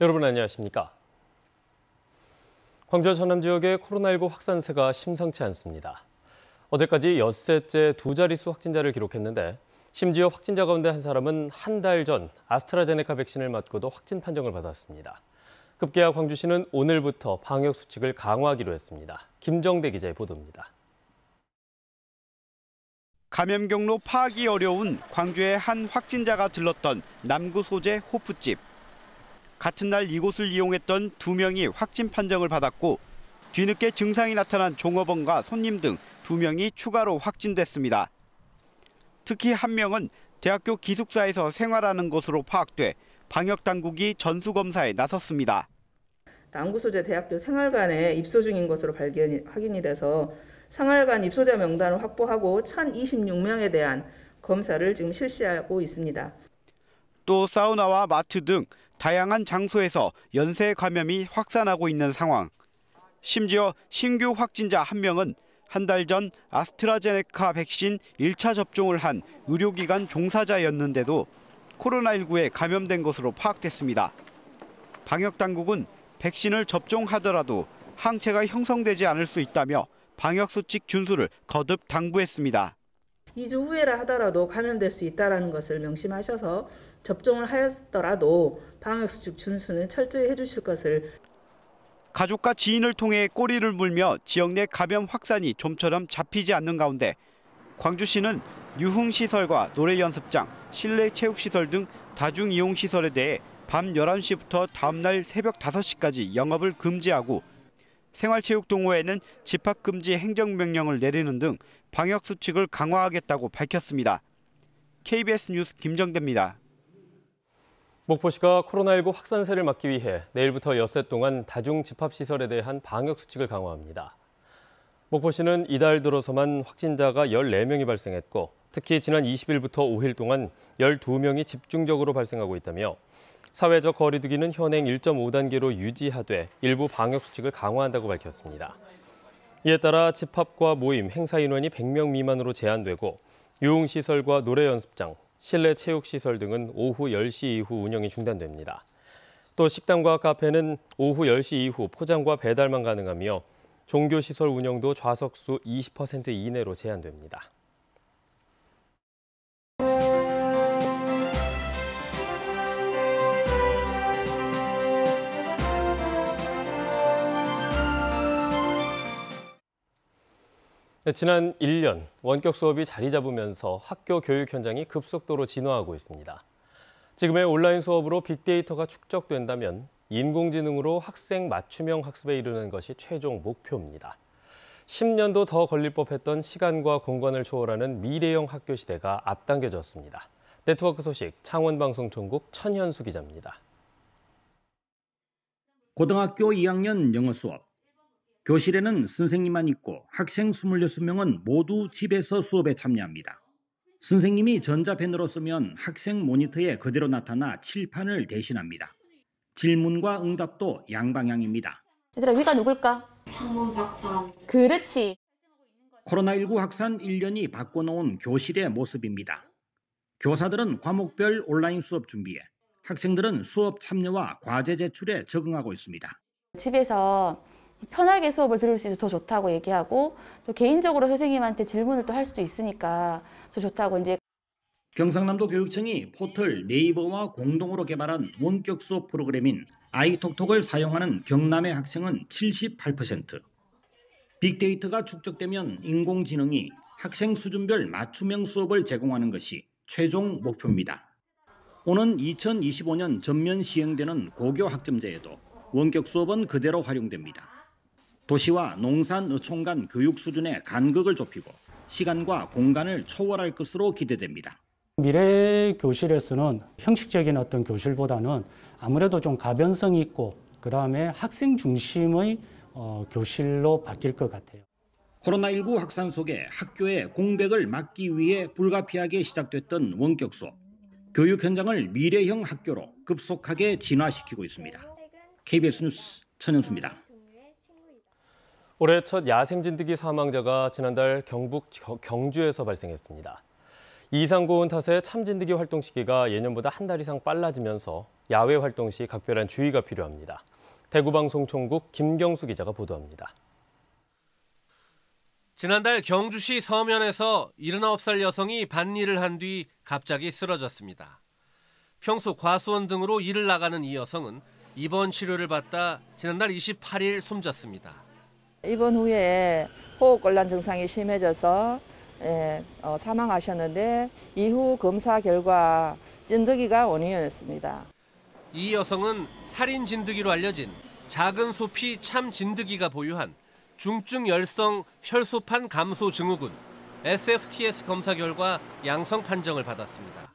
여러분 안녕하십니까? 광주 전남 지역의 코로나19 확산세가 심상치 않습니다. 어제까지 엿새째 두 자릿수 확진자를 기록했는데 심지어 확진자 가운데 한 사람은 한 달 전 아스트라제네카 백신을 맞고도 확진 판정을 받았습니다. 급기야 광주시는 오늘부터 방역 수칙을 강화하기로 했습니다. 김정대 기자의 보도입니다. 감염 경로 파악이 어려운 광주의 한 확진자가 들렀던 남구 소재 호프집. 같은 날 이곳을 이용했던 두 명이 확진 판정을 받았고 뒤늦게 증상이 나타난 종업원과 손님 등 두 명이 추가로 확진됐습니다. 특히 한 명은 대학교 기숙사에서 생활하는 것으로 파악돼 방역 당국이 전수 검사에 나섰습니다. 남구소재 대학교 생활관에 입소 중인 것으로 발견 확인이 돼서 생활관 입소자 명단을 확보하고 1,026명에 대한 검사를 지금 실시하고 있습니다. 또 사우나와 마트 등 다양한 장소에서 연쇄 감염이 확산하고 있는 상황. 심지어 신규 확진자 한 명은 한 달 전 아스트라제네카 백신 1차 접종을 한 의료기관 종사자였는데도 코로나19에 감염된 것으로 파악됐습니다. 방역 당국은 백신을 접종하더라도 항체가 형성되지 않을 수 있다며 방역 수칙 준수를 거듭 당부했습니다. 2주 후에라 하더라도 감염될 수있다는 것을 명심하셔서 접종을 하였더라도 방역수칙 준수는 철저히 해주실 것을 가족과 지인을 통해 꼬리를 물며 지역 내 감염 확산이 좀처럼 잡히지 않는 가운데 광주시는 유흥시설과 노래연습장, 실내체육시설 등 다중이용시설에 대해 밤 11시부터 다음날 새벽 5시까지 영업을 금지하고 생활체육동호회는 집합금지 행정명령을 내리는 등 방역수칙을 강화하겠다고 밝혔습니다. KBS 뉴스 김정대입니다. 목포시가 코로나19 확산세를 막기 위해 내일부터 엿새 동안 다중집합시설에 대한 방역수칙을 강화합니다. 목포시는 이달 들어서만 확진자가 14명이 발생했고 특히 지난 20일부터 5일 동안 12명이 집중적으로 발생하고 있다며 사회적 거리두기는 현행 1.5단계로 유지하되 일부 방역수칙을 강화한다고 밝혔습니다. 이에 따라 집합과 모임, 행사 인원이 100명 미만으로 제한되고 유흥시설과 노래연습장, 실내 체육시설 등은 오후 10시 이후 운영이 중단됩니다. 또 식당과 카페는 오후 10시 이후 포장과 배달만 가능하며 종교시설 운영도 좌석수 20% 이내로 제한됩니다. 네, 지난 1년 원격 수업이 자리 잡으면서 학교 교육 현장이 급속도로 진화하고 있습니다. 지금의 온라인 수업으로 빅데이터가 축적된다면 인공지능으로 학생 맞춤형 학습에 이르는 것이 최종 목표입니다. 10년도 더 걸릴 법했던 시간과 공간을 초월하는 미래형 학교 시대가 앞당겨졌습니다. 네트워크 소식 창원방송총국 천현수 기자입니다. 고등학교 2학년 영어 수업. 교실에는 선생님만 있고 학생 26명은 모두 집에서 수업에 참여합니다. 선생님이 전자펜으로 쓰면 학생 모니터에 그대로 나타나 칠판을 대신합니다. 질문과 응답도 양방향입니다. 얘들아, 위가 누굴까? 창문 박사. 그렇지. 코로나19 확산 1년이 바꿔놓은 교실의 모습입니다. 교사들은 과목별 온라인 수업 준비에, 학생들은 수업 참여와 과제 제출에 적응하고 있습니다. 집에서 편하게 수업을 들을 수 있어서 더 좋다고 얘기하고 또 개인적으로 선생님한테 질문을 또 할 수도 있으니까 더 좋다고 이제 경상남도 교육청이 포털 네이버와 공동으로 개발한 원격 수업 프로그램인 아이톡톡을 사용하는 경남의 학생은 78%. 빅데이터가 축적되면 인공지능이 학생 수준별 맞춤형 수업을 제공하는 것이 최종 목표입니다. 오는 2025년 전면 시행되는 고교 학점제에도 원격 수업은 그대로 활용됩니다. 도시와 농산어촌 간 교육 수준의 간극을 좁히고 시간과 공간을 초월할 것으로 기대됩니다. 미래 교실에서는 형식적인 어떤 교실보다는 아무래도 좀 가변성 있고 그 다음에 학생 중심의 어, 교실로 바뀔 것 같아요. 코로나19 확산 속에 학교의 공백을 막기 위해 불가피하게 시작됐던 원격 수업. 교육 현장을 미래형 학교로 급속하게 진화시키고 있습니다. KBS 뉴스 천현수입니다. 올해 첫 야생 진드기 사망자가 지난달 경북 경주에서 발생했습니다. 이상 고온 탓에 참진드기 활동 시기가 예년보다 한 달 이상 빨라지면서 야외 활동 시 각별한 주의가 필요합니다. 대구방송총국 김경수 기자가 보도합니다. 지난달 경주시 서면에서 79살 여성이 밭일을 한 뒤 갑자기 쓰러졌습니다. 평소 과수원 등으로 일을 나가는 이 여성은 입원 치료를 받다 지난달 28일 숨졌습니다. 입원 후에 호흡곤란 증상이 심해져서 예, 어, 사망하셨는데 이후 검사 결과 진드기가 원인이었습니다. 이 여성은 살인 진드기로 알려진 작은 소피 참 진드기가 보유한 중증 열성 혈소판 감소 증후군 SFTS 검사 결과 양성 판정을 받았습니다.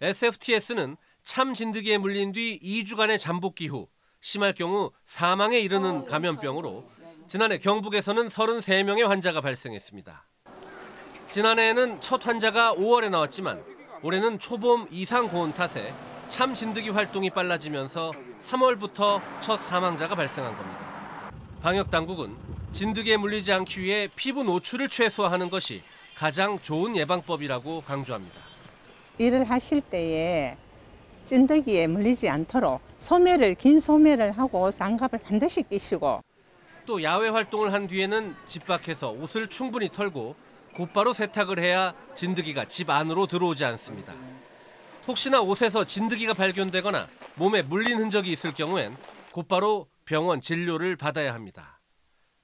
SFTS는 참 진드기에 물린 뒤 2주간의 잠복기 후 심할 경우 사망에 이르는 감염병으로 지난해 경북에서는 33명의 환자가 발생했습니다. 지난해에는 첫 환자가 5월에 나왔지만 올해는 초봄 이상 고온 탓에 참 진드기 활동이 빨라지면서 3월부터 첫 사망자가 발생한 겁니다. 방역 당국은 진드기에 물리지 않기 위해 피부 노출을 최소화하는 것이 가장 좋은 예방법이라고 강조합니다. 일을 하실 때에 찐득이에 물리지 않도록 소매를 긴 소매를 하고 장갑을 반드시 끼시고 또 야외 활동을 한 뒤에는 집 밖에서 옷을 충분히 털고 곧바로 세탁을 해야 진드기가 집 안으로 들어오지 않습니다. 혹시나 옷에서 진드기가 발견되거나 몸에 물린 흔적이 있을 경우엔 곧바로 병원 진료를 받아야 합니다.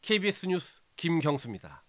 KBS 뉴스 김경수입니다.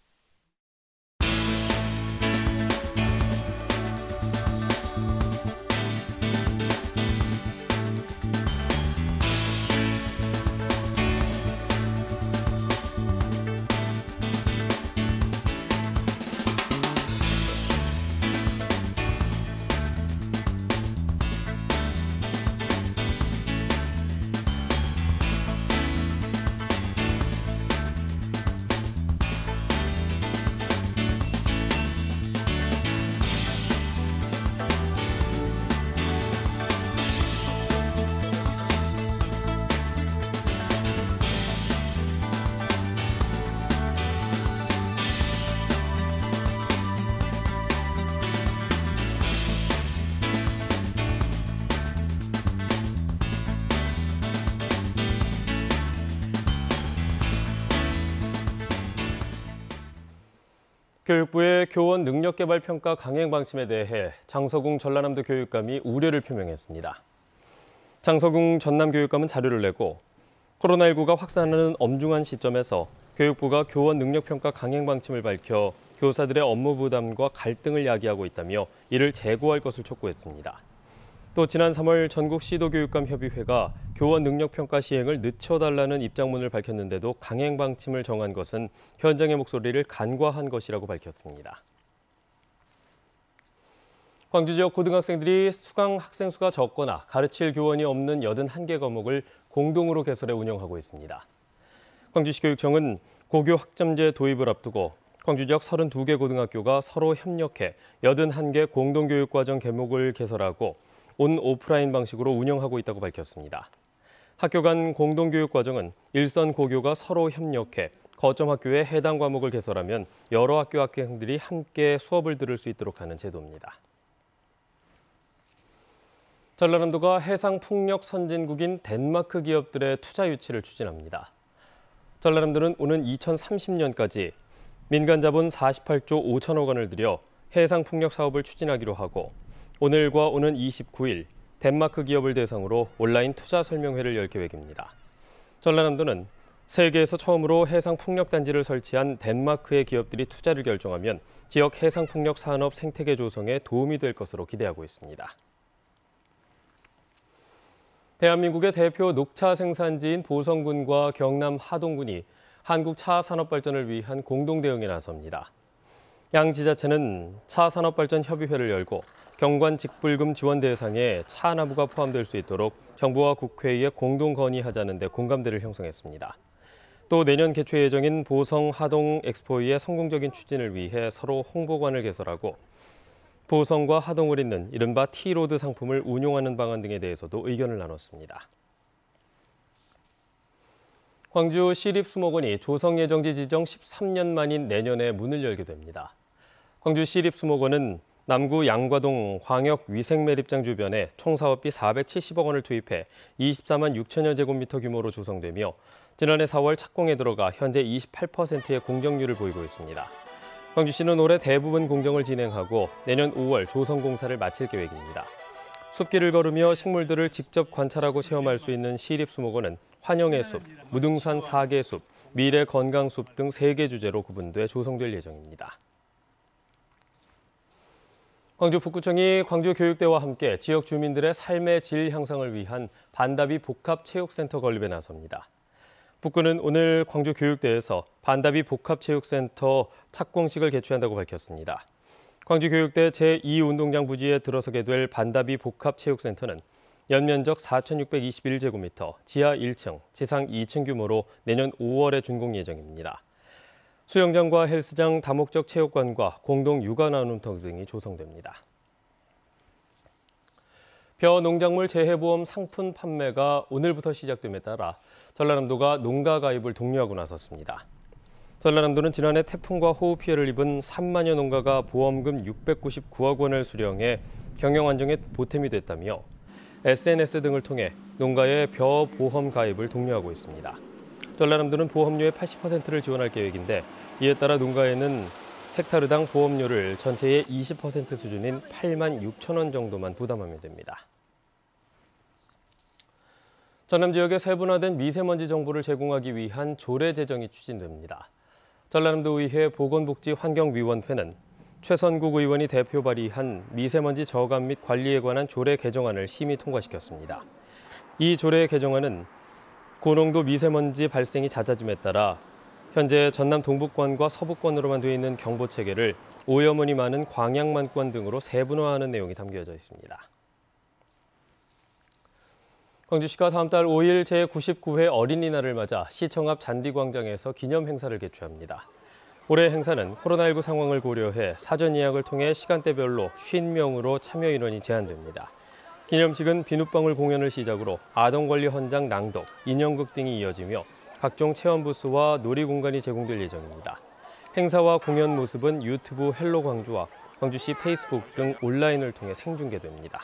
교육부의 교원 능력개발 평가 강행 방침에 대해 장서궁 전라남도 교육감이 우려를 표명했습니다. 장서궁 전남 교육감은 자료를 내고 코로나19가 확산하는 엄중한 시점에서 교육부가 교원 능력 평가 강행 방침을 밝혀 교사들의 업무 부담과 갈등을 야기하고 있다며 이를 제고할 것을 촉구했습니다. 또 지난 3월 전국 시도교육감 협의회가 교원 능력 평가 시행을 늦춰달라는 입장문을 밝혔는데도 강행 방침을 정한 것은 현장의 목소리를 간과한 것이라고 밝혔습니다. 광주 지역 고등학생들이 수강 학생 수가 적거나 가르칠 교원이 없는 81개 과목을 공동으로 개설해 운영하고 있습니다. 광주시 교육청은 고교 학점제 도입을 앞두고 광주 지역 32개 고등학교가 서로 협력해 81개 공동교육과정 개목을 개설하고 온 오프라인 방식으로 운영하고 있다고 밝혔습니다. 학교 간 공동교육 과정은 일선 고교가 서로 협력해 거점 학교에 해당 과목을 개설하면 여러 학교 학생들이 함께 수업을 들을 수 있도록 하는 제도입니다. 전라남도가 해상 풍력 선진국인 덴마크 기업들의 투자 유치를 추진합니다. 전라남도는 오는 2030년까지 민간 자본 48조 5천억 원을 들여 해상 풍력 사업을 추진하기로 하고 오늘과 오는 29일 덴마크 기업을 대상으로 온라인 투자 설명회를 열 계획입니다. 전라남도는 세계에서 처음으로 해상 풍력 단지를 설치한 덴마크의 기업들이 투자를 결정하면 지역 해상 풍력 산업 생태계 조성에 도움이 될 것으로 기대하고 있습니다. 대한민국의 대표 녹차 생산지인 보성군과 경남 하동군이 한국 차 산업 발전을 위한 공동 대응에 나섭니다. 양 지자체는 차산업발전협의회를 열고 경관 직불금 지원 대상에 차 나무가 포함될 수 있도록 정부와 국회에 공동 건의하자는 데 공감대를 형성했습니다. 또 내년 개최 예정인 보성 하동 엑스포의 성공적인 추진을 위해 서로 홍보관을 개설하고 보성과 하동을 잇는 이른바 T로드 상품을 운용하는 방안 등에 대해서도 의견을 나눴습니다. 광주 시립수목원이 조성예정지 지정 13년 만인 내년에 문을 열게 됩니다. 광주 시립수목원은 남구 양과동 광역위생매립장 주변에 총 사업비 470억 원을 투입해 24만 6천여 제곱미터 규모로 조성되며 지난해 4월 착공에 들어가 현재 28%의 공정률을 보이고 있습니다. 광주시는 올해 대부분 공정을 진행하고 내년 5월 조성공사를 마칠 계획입니다. 숲길을 걸으며 식물들을 직접 관찰하고 체험할 수 있는 시립수목원은 환영의 숲, 무등산 4개 숲, 미래 건강 숲등 3개 주제로 구분돼 조성될 예정입니다. 광주 북구청이 광주교육대와 함께 지역 주민들의 삶의 질 향상을 위한 반다비 복합체육센터 건립에 나섭니다. 북구는 오늘 광주교육대에서 반다비 복합체육센터 착공식을 개최한다고 밝혔습니다. 광주교육대 제2운동장 부지에 들어서게 될 반다비 복합체육센터는 연면적 4,621제곱미터, 지하 1층, 지상 2층 규모로 내년 5월에 준공 예정입니다. 수영장과 헬스장, 다목적 체육관과 공동 육아 나눔통 등이 조성됩니다. 벼 농작물 재해보험 상품 판매가 오늘부터 시작됨에 따라 전라남도가 농가 가입을 독려하고 나섰습니다. 전라남도는 지난해 태풍과 호우 피해를 입은 3만여 농가가 보험금 699억 원을 수령해 경영 안정에 보탬이 됐다며 SNS 등을 통해 농가의 벼 보험 가입을 독려하고 있습니다. 전라남도는 보험료의 80%를 지원할 계획인데 이에 따라 농가에는 헥타르당 보험료를 전체의 20% 수준인 8만 6천 원 정도만 부담하면 됩니다. 전남 지역에 세분화된 미세먼지 정보를 제공하기 위한 조례 제정이 추진됩니다. 전라남도의회 보건복지환경위원회는 최선국 의원이 대표 발의한 미세먼지 저감 및 관리에 관한 조례 개정안을 심의 통과시켰습니다. 이 조례 개정안은 고농도 미세먼지 발생이 잦아짐에 따라 현재 전남 동북권과 서북권으로만 되어 있는 경보체계를 오염원이 많은 광양만권 등으로 세분화하는 내용이 담겨져 있습니다. 광주시가 다음 달 5일 제99회 어린이날을 맞아 시청 앞 잔디광장에서 기념 행사를 개최합니다. 올해 행사는 코로나19 상황을 고려해 사전 예약을 통해 시간대별로 50명으로 참여 인원이 제한됩니다. 기념식은 비눗방울 공연을 시작으로 아동권리 헌장 낭독, 인형극 등이 이어지며 각종 체험 부스와 놀이 공간이 제공될 예정입니다. 행사와 공연 모습은 유튜브 헬로 광주와 광주시 페이스북 등 온라인을 통해 생중계됩니다.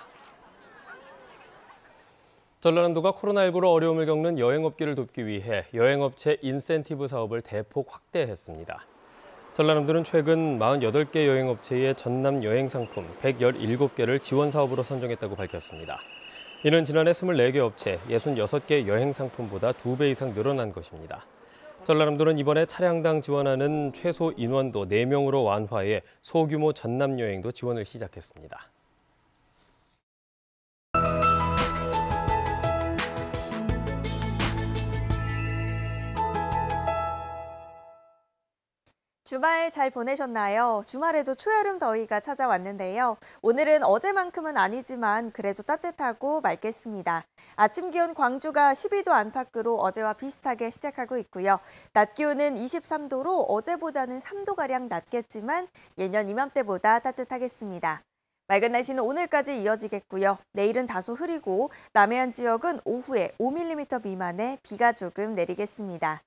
전라남도가 코로나19로 어려움을 겪는 여행업계를 돕기 위해 여행업체 인센티브 사업을 대폭 확대했습니다. 전라남도는 최근 48개 여행업체의 전남 여행 상품 117개를 지원 사업으로 선정했다고 밝혔습니다. 이는 지난해 24개 업체 66개 여행 상품보다 2배 이상 늘어난 것입니다. 전라남도는 이번에 차량당 지원하는 최소 인원도 4명으로 완화해 소규모 전남 여행도 지원을 시작했습니다. 주말 잘 보내셨나요? 주말에도 초여름 더위가 찾아왔는데요. 오늘은 어제만큼은 아니지만 그래도 따뜻하고 맑겠습니다. 아침 기온 광주가 12도 안팎으로 어제와 비슷하게 시작하고 있고요. 낮 기온은 23도로 어제보다는 3도가량 낮겠지만 예년 이맘때보다 따뜻하겠습니다. 맑은 날씨는 오늘까지 이어지겠고요. 내일은 다소 흐리고 남해안 지역은 오후에 5mm 미만의 비가 조금 내리겠습니다.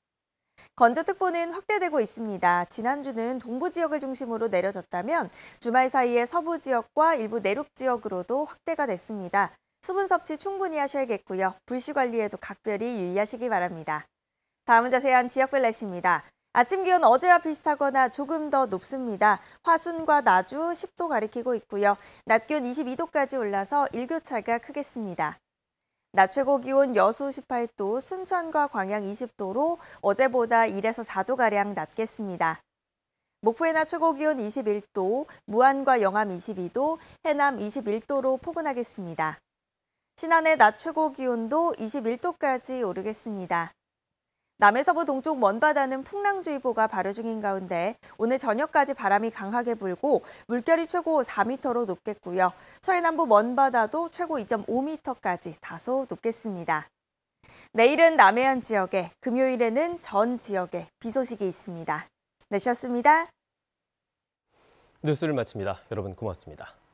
건조특보는 확대되고 있습니다. 지난주는 동부 지역을 중심으로 내려졌다면 주말 사이에 서부 지역과 일부 내륙 지역으로도 확대가 됐습니다. 수분 섭취 충분히 하셔야겠고요. 불씨 관리에도 각별히 유의하시기 바랍니다. 다음은 자세한 지역별 날씨입니다. 아침 기온 어제와 비슷하거나 조금 더 높습니다. 화순과 나주 10도 가리키고 있고요. 낮 기온 22도까지 올라서 일교차가 크겠습니다. 낮 최고 기온 여수 18도, 순천과 광양 20도로 어제보다 1에서 4도가량 낮겠습니다. 목포의 낮 최고 기온 21도, 무안과 영암 22도, 해남 21도로 포근하겠습니다. 신안의 낮 최고 기온도 21도까지 오르겠습니다. 남해서부 동쪽 먼바다는 풍랑주의보가 발효 중인 가운데 오늘 저녁까지 바람이 강하게 불고 물결이 최고 4m로 높겠고요. 서해남부 먼바다도 최고 2.5m까지 다소 높겠습니다. 내일은 남해안 지역에, 금요일에는 전 지역에 비 소식이 있습니다. 내셨습니다. 뉴스를 마칩니다. 여러분 고맙습니다.